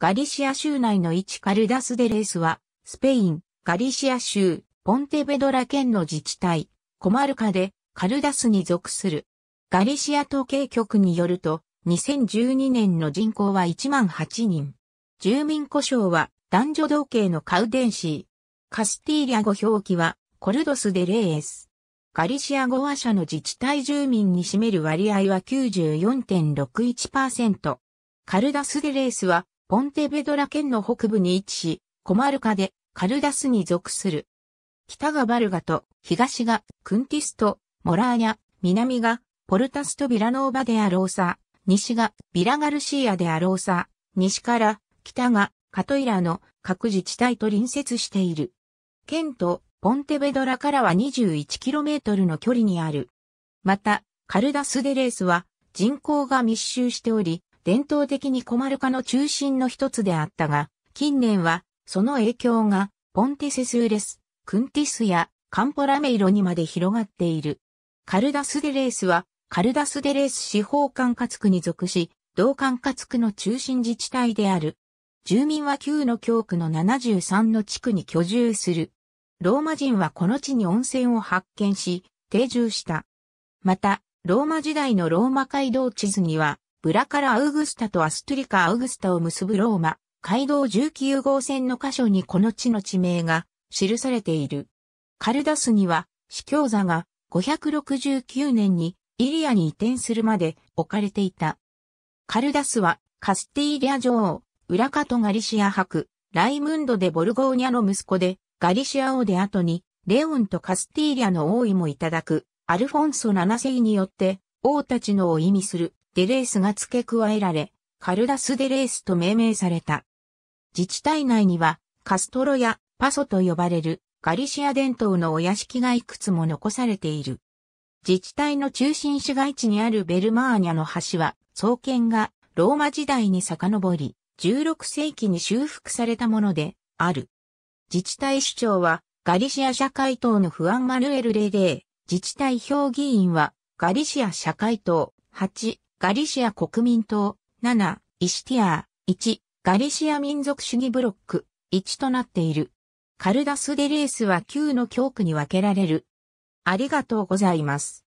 ガリシア州内の一カルダスデレースは、スペイン、ガリシア州、ポンテベドラ県の自治体、コマルカで、カルダスに属する。ガリシア統計局によると、2012年の人口は1万8人。住民故障は、男女同系のカウデンシー。カスティーリア語表記は、コルドスデレース。ガリシア語話者の自治体住民に占める割合は94.61%。カルダスデレースは、ポンテベドラ県の北部に位置し、コマルカでカルダスに属する。北がバルガと、東がクンティスト、モラーニャ、南がポルタスとビラノーバであろうさ、西がビラガルシーアであろうさ、西から北がカトイラの各自治体と隣接している。県とポンテベドラからは 21km の距離にある。また、カルダスデレースは人口が密集しており、伝統的にコマルカの中心の一つであったが、近年は、その影響が、ポンテセスウレス、クンティスやカンポラメイロにまで広がっている。カルダスデレースは、カルダスデレース司法管轄区に属し、同管轄区の中心自治体である。住民は旧の教区の73の地区に居住する。ローマ人はこの地に温泉を発見し、定住した。また、ローマ時代のローマ街道地図には、ブラカラ・アウグスタとアストリカ・アウグスタを結ぶローマ、街道19号線の箇所にこの地の地名が記されている。カルダスには、司教座が569年にイリアに移転するまで置かれていた。カルダスはカスティーリア女王、ウラカとガリシア博、ライムンドでボルゴーニャの息子で、ガリシア王で後に、レオンとカスティーリアの王位もいただく、アルフォンソ7世によって、王たちのを意味する、デレースが付け加えられ、カルダス・デレースと命名された。自治体内には、カストロやパソと呼ばれるガリシア伝統のお屋敷がいくつも残されている。自治体の中心市街地にあるベルマーニャの橋は、創建がローマ時代に遡り、16世紀に修復されたもので、ある。自治体首長は、ガリシア社会党のフアン・マルエル・レデー、自治体評議員は、ガリシア社会党8、ガリシア国民党、7、イシティアー、1、ガリシア民族主義ブロック、1となっている。カルダスデレースは9の教区に分けられる。ありがとうございます。